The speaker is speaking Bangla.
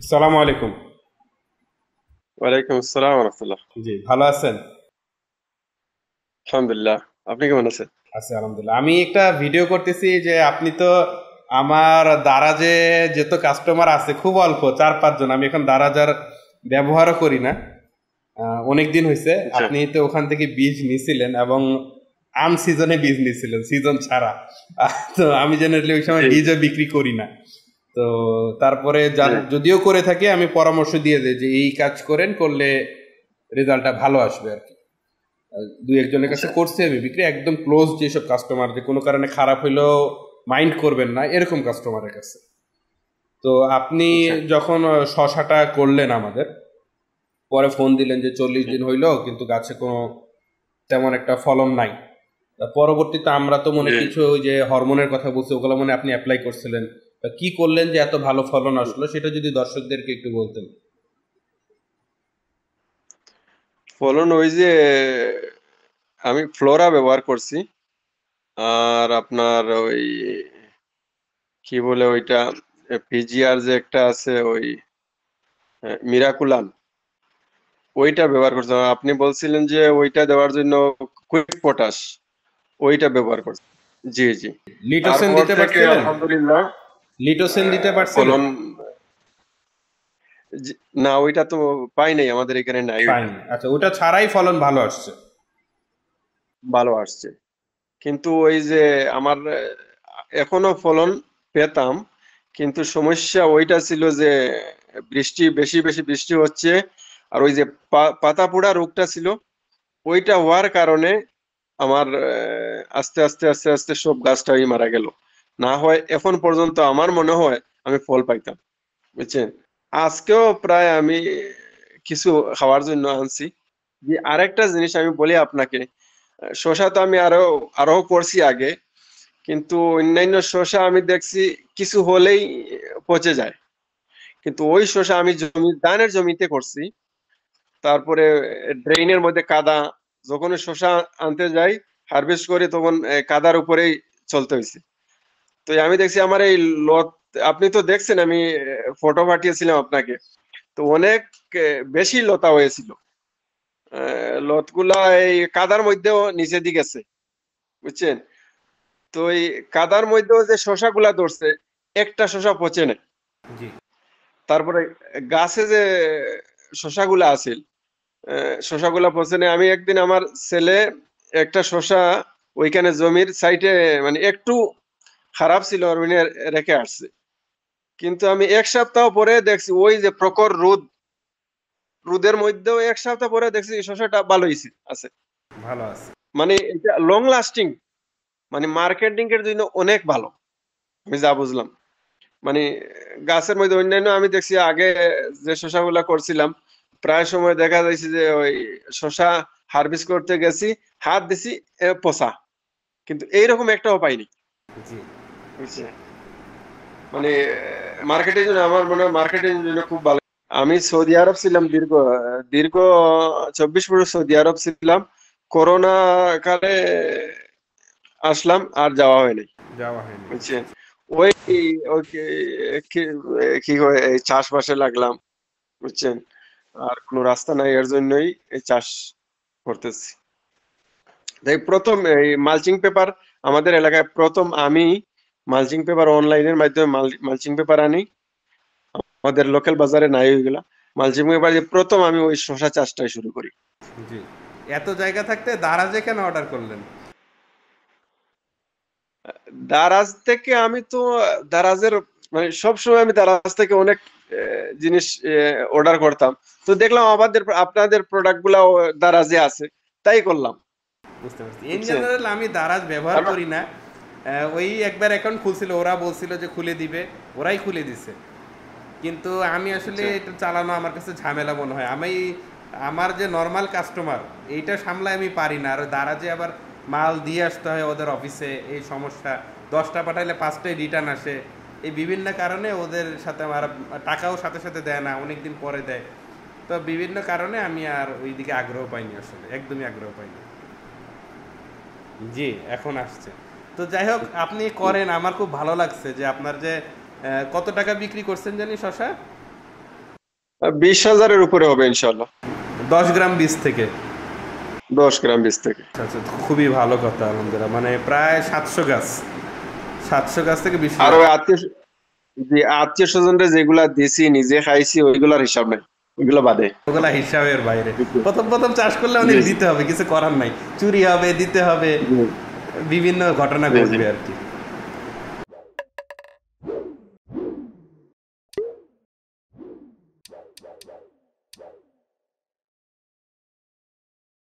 আসসালামু আলাইকুম ওয়ালাইকুম আসসালাম রহমতুল্লাহ জি ভালো আছেন আলহামদুলিল্লাহ আপনি কেমন আছেন আছি আলহামদুলিল্লাহ আমি একটা ভিডিও করতেছি যে আপনি তো আমার দারাজে যে তো কাস্টমার আছে খুব অল্প চার পাঁচজন আমি এখন দারাজার ব্যবহারও করি না অনেক দিন হয়েছে আচ্ছা। আপনি তো ওখান থেকে বীজ নিছিলেন এবং আন সিজনে বীজ নিছিলেন সিজন ছাড়া তো আমি জেনারেলি ওই সময় বীজও বিক্রি করি না তো তারপরে হ্যাঁ। যদিও করে থাকি আমি পরামর্শ দিয়ে দিই যে এই কাজ করেন করলে রেজাল্টটা ভালো আসবে আর কি দুই একজনের কাছে আচ্ছা। করছি আমি বিক্রি একদম ক্লোজ যেসব কাস্টমার যে কোনো কারণে খারাপ হইলেও মাইন্ড করবেন না এরকম কাস্টমারের কাছে তো আপনি আচ্ছা। যখন শশাটা করলেন আমাদের পরে ফোন দিলেন যে চল্লিশ দিন হইলো কিন্তু গাছে কোনো তেমন একটা ফলন নাই পরবর্তীতে আমরা তো মনে হ্যাঁ। কিছু যে হরমোনের কথা বলছি ওগুলো মনে আপনি অ্যাপ্লাই করছিলেন বা কি করলেন যে এত ভালো ফলন আসলো সেটা যদি দর্শকদেরকে একটু বলতেন ফলন ওই যে আমি ফ্লোরা ব্যবহার করছি আর আপনার ওই কি বলে ওইটা পিজিআর যে একটা আছে ওই মিরাকুলাম ওইটা ব্যবহার করছেন আপনি বলছিলেন যে ওইটা দেওয়ার জন্য কুইক পটাশ ওইটা ব্যবহার করছেন জি জি লিটোসেন দিতে পারছেন আলহামদুলিল্লাহ লিটোসেল দিতে পারছে কলম না ওইটা তো পাই নাই আমাদের এখানে নাই আচ্ছা ওটা ছাড়াই ফলন ভালো আসছে ভালো আসছে কিন্তু ওই যে আমার এখনো ফলন পেতাম কিন্তু সমস্যা ওইটা ছিল যে বৃষ্টি বেশি বেশি বৃষ্টি হচ্ছে আর ওই যে পাতা পোড়া রোগটা ছিল ওইটা হওয়ার কারণে আমার আস্তে আস্তে আস্তে আস্তে সব গাছটাই মারা গেল না হয় এখন পর্যন্ত আমার মনে হয় আমি ফল পাইতাম বুঝছেন আজকেও প্রায় আমি কিছু খাওয়ার জন্য আনছি যে আরেকটা জিনিস আমি বলি আপনাকে শশা তো আমি আরো আরো করছি আগে কিন্তু অন্যান্য শশা আমি দেখছি কিছু হলেই পচে যায় কিন্তু ওই শশা আমি জমি ধানের জমিতে করছি তারপরে ড্রেনের মধ্যে কাদা যখন শশা আনতে যাই হারভেস্ট করে তখন কাদার উপরেই চলতে হয়েছে তো আমি দেখছি আমার এই লত আপনি তো দেখছেন আমি ফটো পাঠিয়েছিলাম আপনাকে তো অনেক বেশি লতা হয়েছিল লতগুলা এই কাদার মধ্যেও নিচে দিকে আছে বুঝছেন তো এই কাদার মধ্যেও যে শশাগুলা ধরছে একটা শশা পচে না তারপরে গাছে যে শশাগুলা আছে শশাগুলা পচে না আমি একদিন আমার ছেলে একটা শশা ওইখানে জমির সাইডে মানে একটু খারাপ ছিল অরবিনে রেখে আসছে কিন্তু আমি এক সপ্তাহ পরে দেখছি ওই যে প্রকর রোদ রোদের মধ্যেও এক সপ্তাহ পরে দেখছি শস্যটা ভালো হয়েছে আছে ভালো আছে মানে এটা লং লাস্টিং মানে মার্কেটিং এর জন্য অনেক ভালো আমি যা বুঝলাম মানে গাছের মধ্যে অন্যান্য আমি দেখছি আগে যে শশাগুলা করছিলাম প্রায় সময় দেখা যাচ্ছে যে ওই শশা হারভেস্ট করতে গেছি হাত দিছি পোষা কিন্তু এইরকম একটাও পাইনি জি হ্যাঁ। মানে মার্কেটের জন্য আমার মনে হয় মার্কেটের জন্য খুব ভালো আমি সৌদি আরব ছিলাম দীর্ঘ দীর্ঘ চব্বিশ বছর সৌদি আরব ছিলাম করোনা কালে আসলাম আর যাওয়া হয়নি বুঝছেন ওই কি চাষবাসে লাগলাম বুঝছেন আর কোনো রাস্তা নাই এর জন্যই এই চাষ করতেছি প্রথম এই মালচিং পেপার আমাদের এলাকায় প্রথম আমি মালচিং পেপার অনলাইনের মাধ্যমে মালচিং পেপার আনি আমাদের লোকাল বাজারে নাই ওইগুলা মালচিং পেপার দিয়ে প্রথম আমি ওই শশা চাষটাই শুরু করি এত জায়গা থাকতে দারাজে কেন অর্ডার করলেন দারাজ থেকে আমি তো দারাজের মানে সবসময় আমি দারাজ থেকে অনেক জিনিস অর্ডার করতাম তো দেখলাম আমাদের আপনাদের প্রোডাক্ট গুলাও দারাজে আছে তাই করলাম বুঝতে পারছি ইন জেনারেল আমি দারাজ ব্যবহার করি না ওই একবার অ্যাকাউন্ট খুলছিল ওরা বলছিল যে খুলে দিবে ওরাই খুলে দিছে কিন্তু আমি আসলে আচ্ছা। এটা চালানো আমার কাছে ঝামেলা মনে হয় আমি আমার যে নর্মাল কাস্টমার এইটা সামলায় আমি পারি না আর দ্বারা যে আবার মাল দিয়ে আসতে হয় ওদের অফিসে এই সমস্যা দশটা পাঠাইলে পাঁচটাই রিটার্ন আসে এই বিভিন্ন কারণে ওদের সাথে আমার টাকাও সাথে সাথে দেয় না অনেক দিন পরে দেয় তো বিভিন্ন কারণে আমি আর ওইদিকে আগ্রহ পাইনি আসলে একদমই আগ্রহ পাইনি জি এখন আসছে তো যাই হোক আপনি করেন আমার খুব ভালো লাগছে যে আপনার যে কত টাকা বিক্রি করছেন জানি শশা বিশ হাজারের উপরে হবে ইনশাল্লাহ দশ গ্রাম বীজ থেকে দশ গ্রাম বীজ থেকে আচ্ছা, আচ্ছা খুবই ভালো কথা আলহামদুলিল্লাহ মানে প্রায় সাতশো গাছ সাতশো গাছ থেকে বিশ আত্মীয় আত্মীয় স্বজনরা যেগুলা দিছি নিজে খাইছি ওইগুলার হিসাব ওইগুলো বাদে ওগুলা হিসাবের বাইরে প্রথম প্রথম চাষ করলে অনেক দিতে হবে কিছু করার নাই চুরি হবে দিতে হবে বিভিন্ন ঘটনা ঘটবে আর কি